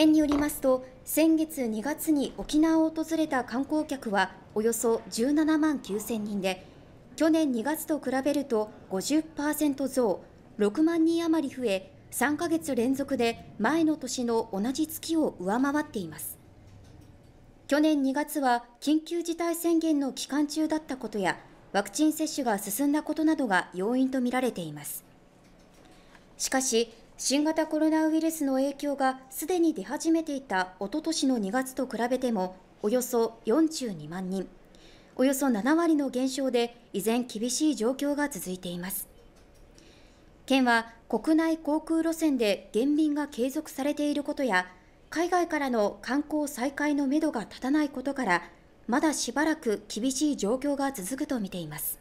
県によりますと先月2月に沖縄を訪れた観光客はおよそ17万9000人で去年2月と比べると50%増6万人余り増え3ヶ月連続で前の年の同じ月を上回っています去年2月は緊急事態宣言の期間中だったことやワクチン接種が進んだことなどが要因とみられていますしかし新型コロナウイルスの影響がすでに出始めていたおととしの2月と比べてもおよそ42万人およそ7割の減少で依然厳しい状況が続いています県は国内航空路線で減便が継続されていることや海外からの観光再開のめどが立たないことからまだしばらく厳しい状況が続くとみています